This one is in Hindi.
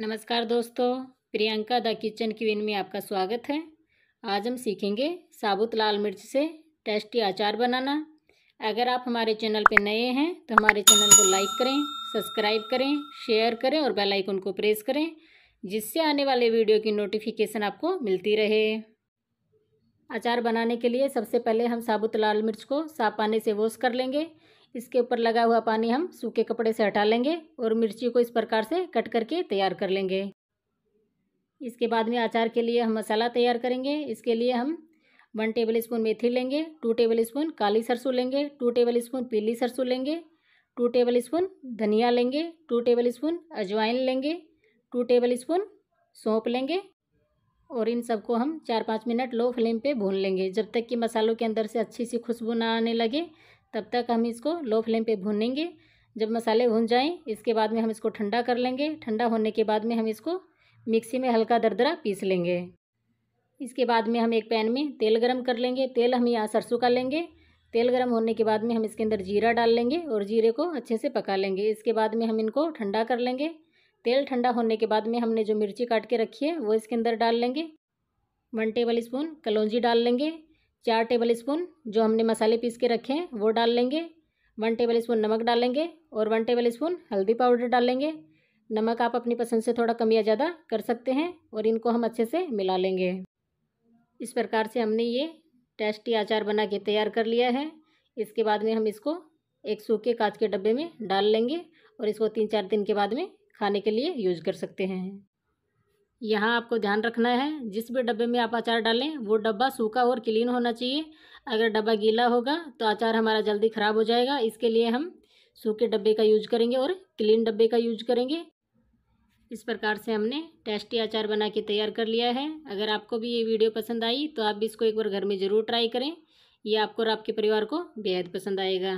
नमस्कार दोस्तों प्रियंका द किचन क्वीन में आपका स्वागत है आज हम सीखेंगे साबुत लाल मिर्च से टेस्टी अचार बनाना अगर आप हमारे चैनल पर नए हैं तो हमारे चैनल को लाइक करें सब्सक्राइब करें शेयर करें और बेल आइकन को प्रेस करें जिससे आने वाले वीडियो की नोटिफिकेशन आपको मिलती रहे अचार बनाने के लिए सबसे पहले हम साबुत लाल मिर्च को साफ पानी से वॉश कर लेंगे इसके ऊपर लगा हुआ पानी हम सूखे कपड़े से हटा लेंगे और मिर्ची को इस प्रकार से कट करके तैयार कर लेंगे इसके बाद में अचार के लिए हम मसाला तैयार करेंगे इसके लिए हम वन टेबल स्पून मेथी लेंगे टू टेबल स्पून काली सरसों लेंगे टू टेबल स्पून पीली सरसों लेंगे टू टेबल स्पून धनिया लेंगे टू टेबल स्पून अजवाइन लेंगे टू टेबल स्पून सौंप लेंगे और इन सबको हम चार पाँच मिनट लो फ्लेम पे भून लेंगे जब तक कि मसालों के अंदर से अच्छी सी खुशबू ना आने लगे तब तक हम इसको लो फ्लेम पे भूनेंगे जब मसाले भून जाएं इसके बाद में हम इसको ठंडा कर लेंगे ठंडा होने के बाद में हम इसको मिक्सी में हल्का दरदरा पीस लेंगे इसके बाद में हम एक पैन में तेल गरम कर लेंगे तेल हम यहाँ सरसों का लेंगे तेल गरम होने के बाद में हम इसके अंदर जीरा डाल लेंगे और जीरे को अच्छे से पका लेंगे इसके बाद में हम इनको ठंडा कर लेंगे तेल ठंडा होने के बाद में हमने जो मिर्ची काट के रखी है वो इसके अंदर डाल लेंगे वन टेबल स्पून कलौजी डाल लेंगे चार टेबल स्पून जो हमने मसाले पीस के रखे हैं वो डाल लेंगे वन टेबल स्पून नमक डालेंगे और वन टेबल स्पून हल्दी पाउडर डालेंगे नमक आप अपनी पसंद से थोड़ा कम या ज़्यादा कर सकते हैं और इनको हम अच्छे से मिला लेंगे इस प्रकार से हमने ये टेस्टी अचार बना के तैयार कर लिया है इसके बाद में हम इसको एक सूखे कांच के डब्बे में डाल लेंगे और इसको तीन चार दिन के बाद में खाने के लिए यूज कर सकते हैं यहाँ आपको ध्यान रखना है जिस भी डब्बे में आप अचार डालें वो डब्बा सूखा और क्लीन होना चाहिए अगर डब्बा गीला होगा तो अचार हमारा जल्दी ख़राब हो जाएगा इसके लिए हम सूखे डब्बे का यूज करेंगे और क्लीन डब्बे का यूज करेंगे इस प्रकार से हमने टेस्टी अचार बना के तैयार कर लिया है अगर आपको भी ये वीडियो पसंद आई तो आप भी इसको एक बार घर में ज़रूर ट्राई करें ये आपको और आपके परिवार को बेहद पसंद आएगा